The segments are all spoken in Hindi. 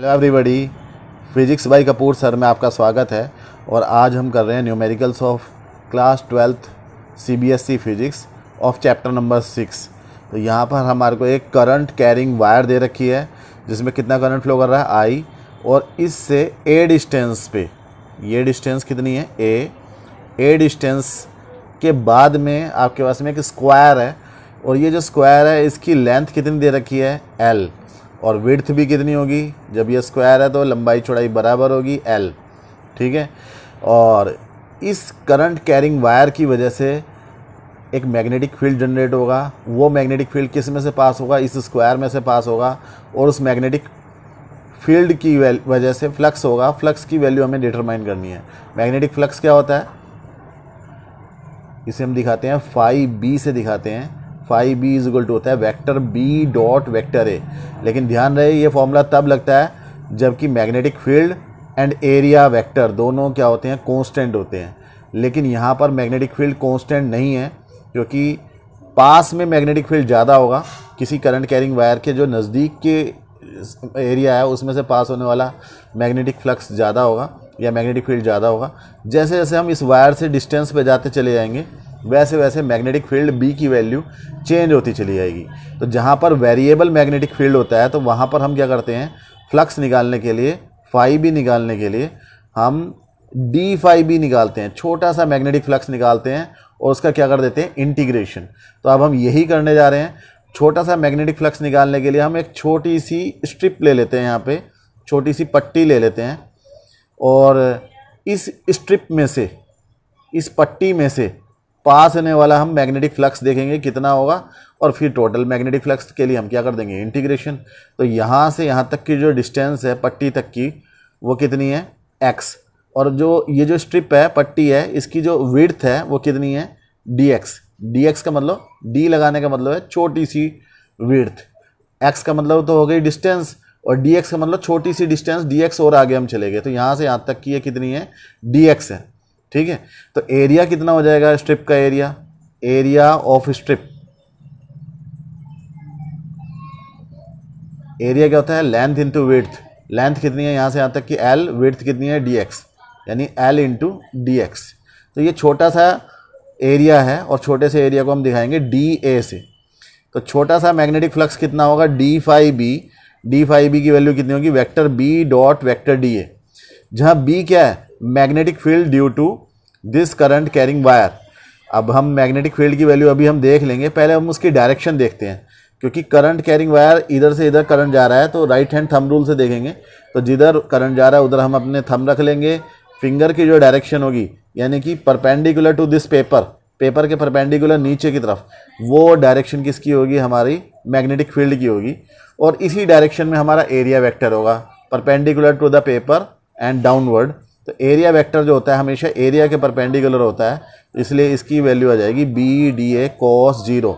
hello everybody physics by Kapoor sir में आपका स्वागत है और आज हम कर रहे हैं numericals of class twelfth CBSE e physics of chapter number six तो यहाँ पर हमारे को एक करंट कैरिंग वायर दे रखी है जिसमें कितना करंट फ्लो कर रहा है आई और इससे ए डिस्टेंस पे ये डिस्टेंस कितनी है ए ए डिस्टेंस के बाद में आपके पास में एक स्क्वायर है और ये जो स्क्वायर है इसकी लेंथ कितनी दे रखी है एल और विड्थ भी कितनी होगी जब ये स्क्वायर है तो लंबाई चौड़ाई बराबर होगी एल ठीक है और इस करंट कैरिंग वायर की वजह से एक मैग्नेटिक फील्ड जनरेट होगा वो मैग्नेटिक फील्ड किस में से पास होगा इस स्क्वायर में से पास होगा और उस मैग्नेटिक फील्ड की वजह से फ्लक्स होगा फ्लक्स की वैल्यू हमें डिटरमाइन करनी है मैग्नेटिक फ्लक्स क्या होता है इसे हम दिखाते हैं फाइव बी से दिखाते हैं phi B is equal to होता है vector B dot vector A लेकिन ध्यान रहे ये फॉर्मूला तब लगता है जबकि magnetic field and area vector दोनों क्या होते हैं कॉन्स्टेंट होते हैं लेकिन यहाँ पर मैग्नेटिक फील्ड कॉन्स्टेंट नहीं है क्योंकि पास में मैग्नेटिक फील्ड ज़्यादा होगा किसी करंट कैरिंग वायर के जो नज़दीक के एरिया है उसमें से पास होने वाला मैग्नेटिक फ्लक्स ज़्यादा होगा या मैग्नेटिक फील्ड ज़्यादा होगा जैसे जैसे हम इस वायर से डिस्टेंस पे जाते चले जाएंगे वैसे वैसे मैग्नेटिक फील्ड बी की वैल्यू चेंज होती चली जाएगी तो जहाँ पर वेरिएबल मैग्नेटिक फील्ड होता है तो वहाँ पर हम क्या करते हैं फ्लक्स निकालने के लिए फाई बी निकालने के लिए हम डी फाई बी निकालते हैं छोटा सा मैग्नेटिक फ्लक्स निकालते हैं और उसका क्या कर देते हैं इंटीग्रेशन तो अब हम यही करने जा रहे हैं छोटा सा मैग्नेटिक फ्लक्स निकालने के लिए हम एक छोटी सी स्ट्रिप ले लेते हैं यहाँ पे छोटी सी पट्टी ले लेते हैं और इस स्ट्रिप में से इस पट्टी में से पास होने वाला हम मैग्नेटिक फ्लक्स देखेंगे कितना होगा और फिर टोटल मैग्नेटिक फ्लक्स के लिए हम क्या कर देंगे इंटीग्रेशन तो यहाँ से यहाँ तक की जो डिस्टेंस है पट्टी तक की वो कितनी है एक्स और जो ये जो स्ट्रिप है पट्टी है इसकी जो विड्थ है वो कितनी है डी एक्स डी एक्स का मतलब डी लगाने का मतलब है छोटी सी विड्थ एक्स का मतलब तो हो गई डिस्टेंस और डी एक्स का मतलब छोटी सी डिस्टेंस डी एक्स और आगे हम चले गए तो यहाँ से यहाँ तक की ये कितनी है डी एक्स है ठीक है तो एरिया कितना हो जाएगा स्ट्रिप का area area of strip area क्या होता है लेंथ इंटू विथ लेंथ कितनी है यहाँ से यहाँ तक कि एल विथ कितनी है डी एक्स यानी एल इंटू डी एक्स तो ये छोटा सा एरिया है और छोटे से एरिया को हम दिखाएंगे डी ए से तो छोटा सा मैग्नेटिक फ्लक्स कितना होगा D phi B D phi B की वैल्यू कितनी होगी vector B dot vector D A जहाँ बी क्या है magnetic field due to this current carrying wire अब हम मैग्नेटिक फील्ड की वैल्यू अभी हम देख लेंगे पहले हम उसकी डायरेक्शन देखते हैं क्योंकि करंट कैरिंग वायर इधर से इधर करंट जा रहा है तो राइट हैंड थम रूल से देखेंगे तो जिधर करंट जा रहा है उधर हम अपने थम रख लेंगे फिंगर की जो डायरेक्शन होगी यानी कि perpendicular to this paper paper के परपेंडिकुलर नीचे की तरफ वो डायरेक्शन किसकी होगी हमारी मैग्नेटिक फील्ड की होगी और इसी डायरेक्शन में हमारा एरिया वेक्टर होगा perpendicular to the paper and downward तो एरिया वेक्टर जो होता है हमेशा एरिया के परपेंडिकुलर होता है इसलिए इसकी वैल्यू आ जाएगी B D A cos zero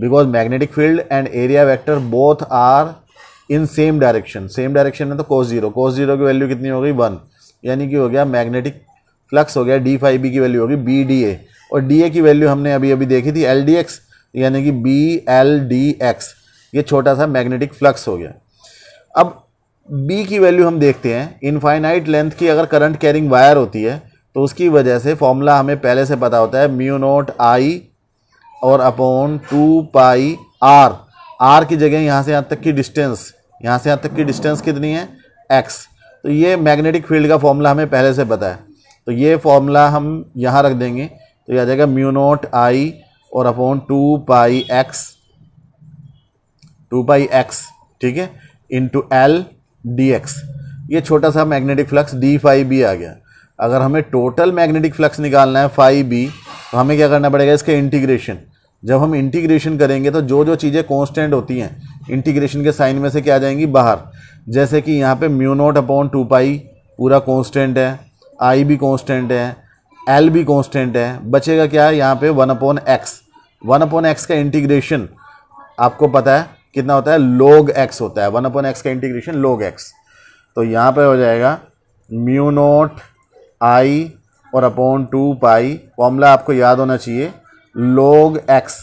because magnetic field and area vector both are in same direction same direction में तो कोस जीरो कोस जीरो की वैल्यू कितनी हो गई वन यानी कि हो गया मैग्नेटिक फ्लक्स हो गया डी फाइव बी की वैल्यू होगी बी डी ए और डी ए की वैल्यू हमने अभी अभी देखी थी एल डी एक्स यानी कि बी एल डी एक्स ये छोटा सा मैग्नेटिक फ्लक्स हो गया अब बी की वैल्यू हम देखते हैं इनफाइनाइट लेंथ की अगर करंट कैरिंग वायर होती है तो उसकी वजह से फॉर्मूला हमें पहले से पता होता है म्यू नोट आई और upon two pi R R की जगह यहाँ से यहाँ तक की डिस्टेंस यहाँ से यहाँ तक की डिस्टेंस कितनी है एक्स तो ये मैग्नेटिक फील्ड का फॉर्मूला हमें पहले से पता है तो ये फॉर्मूला हम यहाँ रख देंगे तो यह आ जाएगा म्यू नोट आई और upon two pi X two pi X ठीक है इंटू एल डी एक्स ये छोटा सा magnetic flux D phi B आ गया अगर हमें टोटल मैग्नेटिक फ्लक्स निकालना है फाइव बी तो हमें क्या करना पड़ेगा इसके इंटीग्रेशन जब हम इंटीग्रेशन करेंगे तो जो जो चीज़ें कॉन्स्टेंट होती हैं इंटीग्रेशन के साइन में से क्या आ जाएंगी बाहर जैसे कि यहाँ पे mu naught upon two pi पूरा कॉन्स्टेंट है आई भी कॉन्स्टेंट है एल भी कॉन्स्टेंट है बचेगा क्या है यहाँ पर one upon X one upon X का इंटीग्रेशन आपको पता है कितना होता है लोग एक्स होता है वन अपॉन एक्स का इंटीग्रेशन लोग एक्स तो यहाँ पर हो जाएगा म्यू नोट आई और अपॉन टू पाई फॉर्मूला आपको याद होना चाहिए लोग एक्स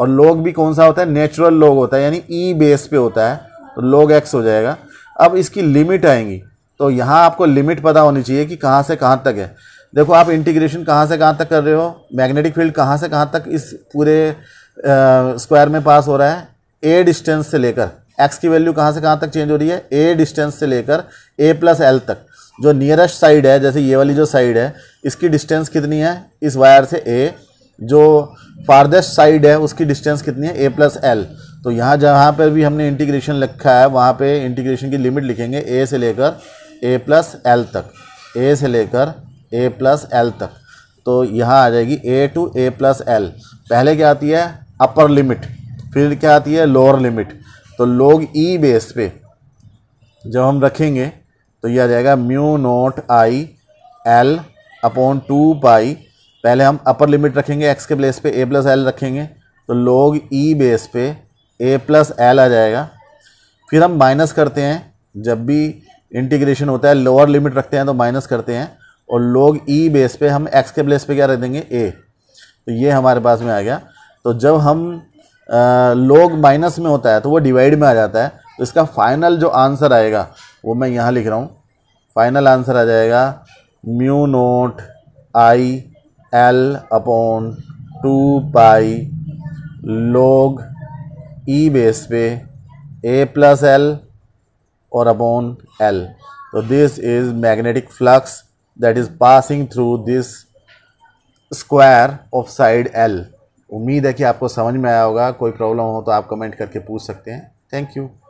और लोग भी कौन सा होता है नेचुरल लोग होता है यानी ई e बेस पे होता है तो लोग एक्स हो जाएगा अब इसकी लिमिट आएंगी तो यहाँ आपको लिमिट पता होनी चाहिए कि कहाँ से कहाँ तक है देखो आप इंटीग्रेशन कहाँ से कहाँ तक कर रहे हो मैग्नेटिक फील्ड कहाँ से कहाँ तक इस पूरे स्क्वायर में पास हो रहा है ए डिस्टेंस से लेकर एक्स की वैल्यू कहाँ से कहाँ तक चेंज हो रही है ए डिस्टेंस से लेकर ए प्लस एल तक जो नियरेस्ट साइड है जैसे ये वाली जो साइड है इसकी डिस्टेंस कितनी है इस वायर से ए जो फारदेस्ट साइड है उसकी डिस्टेंस कितनी है ए प्लस एल तो यहाँ जहाँ पर भी हमने इंटीग्रेशन लिखा है वहाँ पे इंटीग्रेशन की लिमिट लिखेंगे ए से लेकर ए प्लस एल तक ए से लेकर ए प्लस एल तक तो यहाँ आ जाएगी A to A plus L पहले क्या आती है अपर लिमिट फिर क्या आती है लोअर लिमिट तो लोग ई बेस पे जब हम रखेंगे तो यह आ जाएगा mu naught I L upon two pi पहले हम अपर लिमिट रखेंगे एक्स के प्लेस पे ए प्लस एल रखेंगे तो लोग ई बेस पे ए प्लस एल आ जाएगा फिर हम माइनस करते हैं जब भी इंटीग्रेशन होता है लोअर लिमिट रखते हैं तो माइनस करते हैं और लोग ई बेस पे हम एक्स के प्लेस पे क्या रख देंगे ए तो ये हमारे पास में आ गया तो जब हम लोग माइनस में होता है तो वो डिवाइड में आ जाता है तो इसका फाइनल जो आंसर आएगा वो मैं यहाँ लिख रहा हूँ फाइनल आंसर आ जाएगा mu naught I L upon two pi log E base पे ए प्लस एल और अपॉन एल तो this is magnetic flux that is passing through this square of side L उम्मीद है कि आपको समझ में आया होगा कोई प्रॉब्लम हो तो आप कमेंट करके पूछ सकते हैं थैंक यू